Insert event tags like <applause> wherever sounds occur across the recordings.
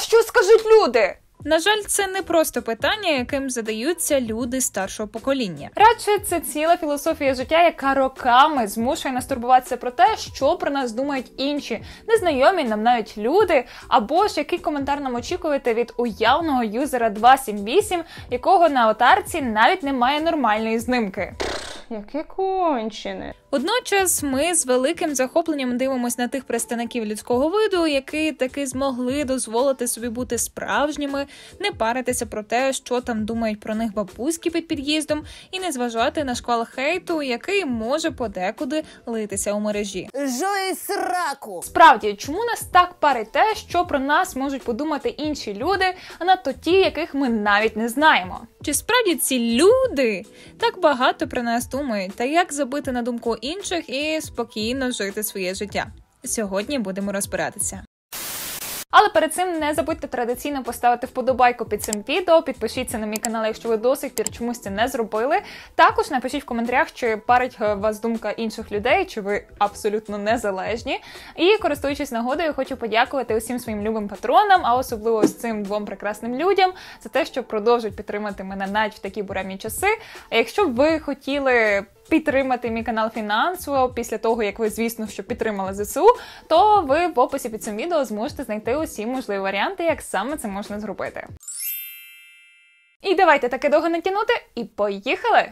що скажуть люди? На жаль, це не просто питання, яким задаються люди старшого покоління. Радше це ціла філософія життя, яка роками змушує нас турбуватися про те, що про нас думають інші, незнайомі нам навіть люди, або ж який коментар нам очікувати від уявного юзера 278, якого на отарці навіть немає нормальної знимки яке кончене. Водночас ми з великим захопленням дивимося на тих представників людського виду, які таки змогли дозволити собі бути справжніми, не паритися про те, що там думають про них бабуськи під під'їздом, і не зважати на шквал хейту, який може подекуди литися у мережі. Жої сраку! Справді, чому нас так парить те, що про нас можуть подумати інші люди, а надто ті, яких ми навіть не знаємо? Чи справді ці люди так багато про нас думають? суми та як забити на думку інших і спокійно жити своє життя. Сьогодні будемо розбиратися. Але перед цим не забудьте традиційно поставити вподобайку під цим відео, підпишіться на мій канал, якщо ви до сих пір чомусь це не зробили. Також напишіть в коментарях, чи парить вас думка інших людей, чи ви абсолютно незалежні. І користуючись нагодою, хочу подякувати усім своїм любим патронам, а особливо ось цим двом прекрасним людям за те, що продовжують підтримати мене навіть в такі буремні часи. А якщо ви хотіли підтримати мій канал фінансово після того, як ви, звісно, що підтримали ЗСУ, то ви в описі під цим відео зможете знайти усі можливі варіанти, як саме це можна зробити. І давайте таке довго не тянути, і поїхали!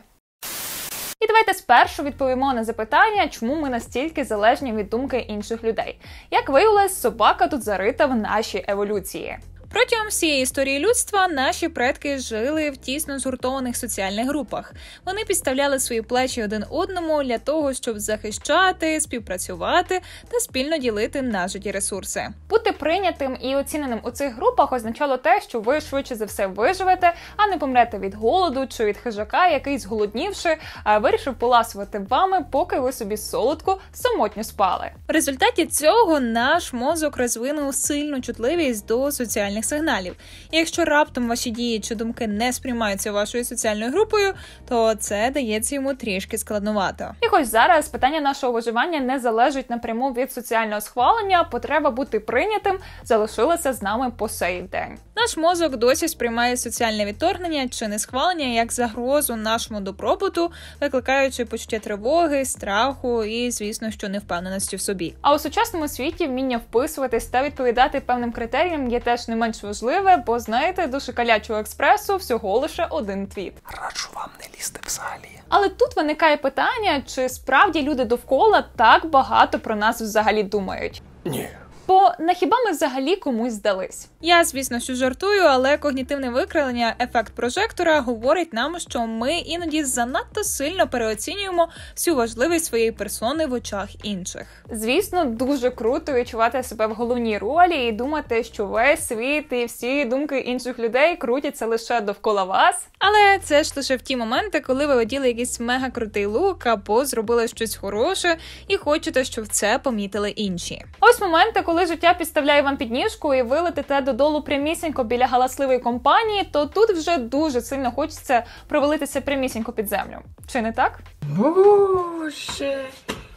І давайте спершу відповімо на запитання, чому ми настільки залежні від думки інших людей. Як виявилось, собака тут зарита в нашій еволюції. Протягом всієї історії людства наші предки жили в тісно згуртованих соціальних групах. Вони підставляли свої плечі один одному для того, щоб захищати, співпрацювати та спільно ділити нажиті ресурси. Бути прийнятим і оціненим у цих групах означало те, що ви швидше за все виживете, а не помрете від голоду чи від хижака, який, зголоднівши, е, вирішив поласувати вами, поки ви собі солодко самотньо спали. В результаті цього наш мозок розвинув сильну чутливість до соціальних соціальних сигналів. І якщо раптом ваші дії чи думки не сприймаються вашою соціальною групою, то це дається йому трішки складновато. І хоч зараз питання нашого виживання не залежить напряму від соціального схвалення, потреба бути прийнятим залишилася з нами по сей день. Наш мозок досі сприймає соціальне відторгнення чи не схвалення як загрозу нашому добробуту, викликаючи почуття тривоги, страху і, звісно, що невпевненості в собі. А у сучасному світі вміння вписуватись та відповідати певним критеріям є теж не менш важливе, бо знаєте, до шоколячого експресу всього лише один твіт. Раджу вам не лізти в залі. Але тут виникає питання, чи справді люди довкола так багато про нас взагалі думають? Ні. Бо не хіба ми взагалі комусь здались? Я, звісно, що жартую, але когнітивне викривлення, ефект прожектора говорить нам, що ми іноді занадто сильно переоцінюємо всю важливість своєї персони в очах інших. Звісно, дуже круто відчувати себе в головній ролі і думати, що весь світ і всі думки інших людей крутяться лише довкола вас. Але це ж лише в ті моменти, коли ви оділи якийсь мега крутий лук або зробили щось хороше і хочете, щоб це помітили інші. Ось моменти, коли коли життя підставляє вам підніжку і ви летите додолу прямісінько біля галасливої компанії, то тут вже дуже сильно хочеться провалитися прямісінько під землю. Чи не так? Боже...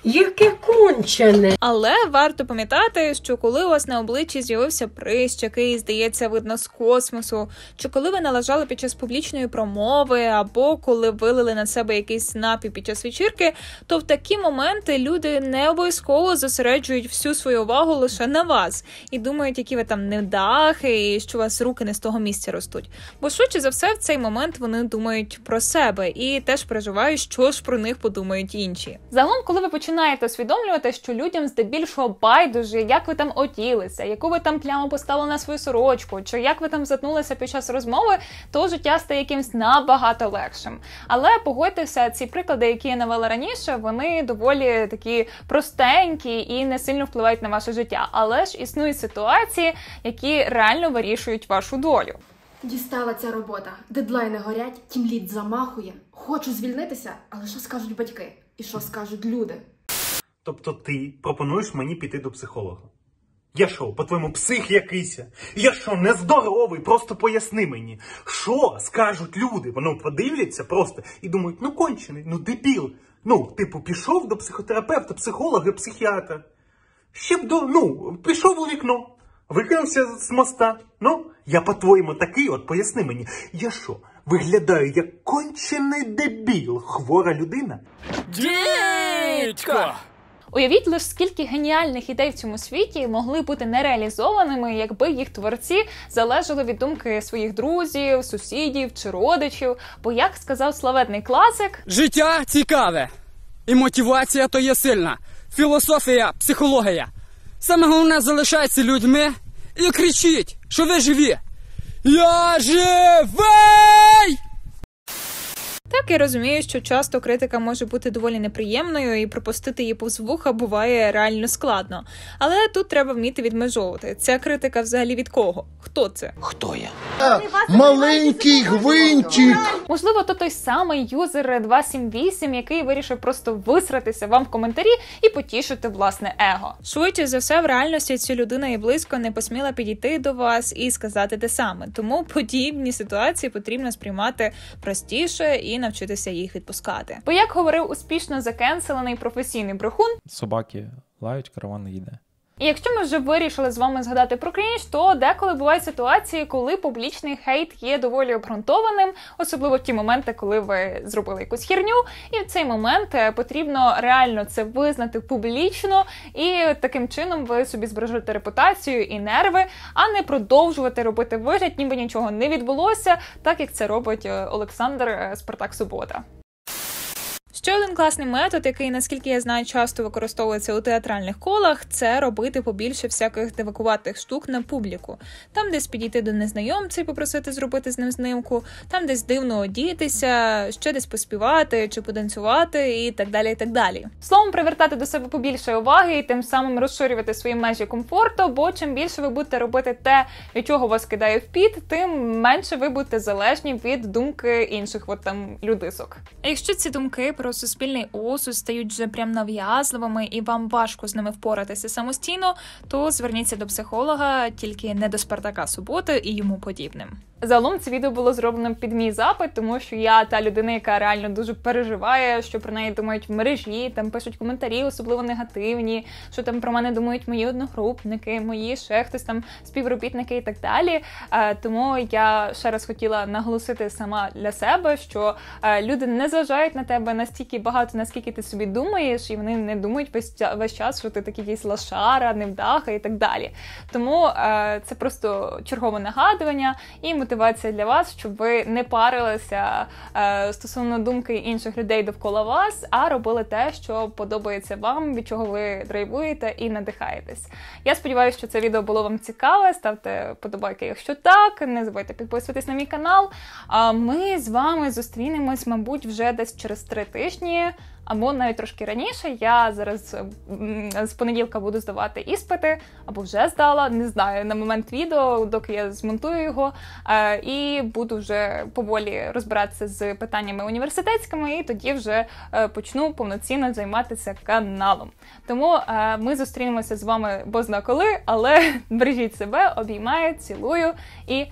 Яке кончене, але варто пам'ятати, що коли у вас на обличчі з'явився прищ, який здається видно з космосу, чи коли ви належали під час публічної промови, або коли вилили на себе якийсь напій під час вечірки, то в такі моменти люди не обов'язково зосереджують всю свою увагу лише на вас і думають, які ви там невдахи, і що у вас руки не з того місця ростуть. Бо швидше за все в цей момент вони думають про себе і теж переживають, що ж про них подумають інші. Загалом, коли ви починаєте починаєте усвідомлювати, що людям здебільшого байдуже, як ви там отілися, яку ви там пляму поставили на свою сорочку, чи як ви там затнулися під час розмови, то життя стає якимось набагато легшим. Але погодьтеся, ці приклади, які я навела раніше, вони доволі такі простенькі і не сильно впливають на ваше життя. Але ж існують ситуації, які реально вирішують вашу долю. Дістала ця робота. Дедлайни горять, тімліт замахує. Хочу звільнитися, але що скажуть батьки? І що скажуть люди? Тобто ти пропонуєш мені піти до психолога. Я що, по-твоєму, псих якийся? Я що, нездоровий? Просто поясни мені, що скажуть люди? Вони подивляться просто і думають, ну кончений, ну дебіл. Ну, типу, пішов до психотерапевта, психолога, психіатра. Ще б до, ну, пішов у вікно, викинувся з моста. Ну, я по-твоєму такий, от поясни мені, я що, виглядаю як кончений дебіл, хвора людина? Дідько! Уявіть лише скільки геніальних ідей в цьому світі могли бути нереалізованими, якби їх творці залежали від думки своїх друзів, сусідів чи родичів. Бо як сказав славетний класик, життя цікаве, і мотивація то є сильна. Філософія, психологія. Саме головне залишається людьми і кричіть, що ви живі. Я живий! Я розумію, що часто критика може бути доволі неприємною, і пропустити її повз вуха буває реально складно. Але тут треба вміти відмежовувати. Ця критика взагалі від кого? Хто це? Хто я? Маленький гвинтик! Можливо, то той самий юзер 278, який вирішив просто висратися вам в коментарі і потішити власне его. Швидше за все, в реальності ця людина і близько не посміла підійти до вас і сказати те саме. Тому подібні ситуації потрібно сприймати простіше і навчатися навчитися їх відпускати. Бо як говорив успішно закенселений професійний брехун, собаки лають, караван їде. І якщо ми вже вирішили з вами згадати про крінж, то деколи бувають ситуації, коли публічний хейт є доволі обґрунтованим, особливо в ті моменти, коли ви зробили якусь херню, і в цей момент е, потрібно реально це визнати публічно, і таким чином ви собі збережете репутацію і нерви, а не продовжувати робити вигляд, ніби нічого не відбулося, так як це робить е, Олександр е, Спартак Субота. Ще один класний метод, який, наскільки я знаю, часто використовується у театральних колах, це робити побільше всяких дивакуватих штук на публіку. Там десь підійти до незнайомця і попросити зробити з ним знимку, там десь дивно одітися, ще десь поспівати чи потанцювати, і так далі. і так далі. Словом, привертати до себе побільше уваги і тим самим розширювати свої межі комфорту, бо чим більше ви будете робити те, від чого вас кидає в піт, тим менше ви будете залежні від думки інших от там людисок. А якщо ці думки про суспільний осуд стають вже прям нав'язливими і вам важко з ними впоратися самостійно, то зверніться до психолога, тільки не до Спартака суботи і йому подібним. Загалом це відео було зроблено під мій запит, тому що я та людина, яка реально дуже переживає, що про неї думають в мережі, там пишуть коментарі, особливо негативні, що там про мене думають мої одногрупники, мої ще хтось там співробітники і так далі. Е, тому я ще раз хотіла наголосити сама для себе, що е, люди не зважають на тебе настільки багато, наскільки ти собі думаєш, і вони не думають весь час, що ти такий якийсь лашара, невдаха і так далі. Тому е, це просто чергове нагадування і ми мотивація для вас, щоб ви не парилися е, стосовно думки інших людей довкола вас, а робили те, що подобається вам, від чого ви драйвуєте і надихаєтесь. Я сподіваюся, що це відео було вам цікаве. Ставте подобайки, якщо так. Не забудьте підписуватись на мій канал. А ми з вами зустрінемось, мабуть, вже десь через три тижні або навіть трошки раніше. Я зараз з понеділка буду здавати іспити, або вже здала, не знаю на момент відео, доки я змонтую його, е, і буду вже поволі розбиратися з питаннями університетськими, і тоді вже е, почну повноцінно займатися каналом. Тому е, ми зустрінемося з вами бозна коли, але <laughs> бережіть себе, обіймаю, цілую і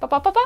па-па-па-па!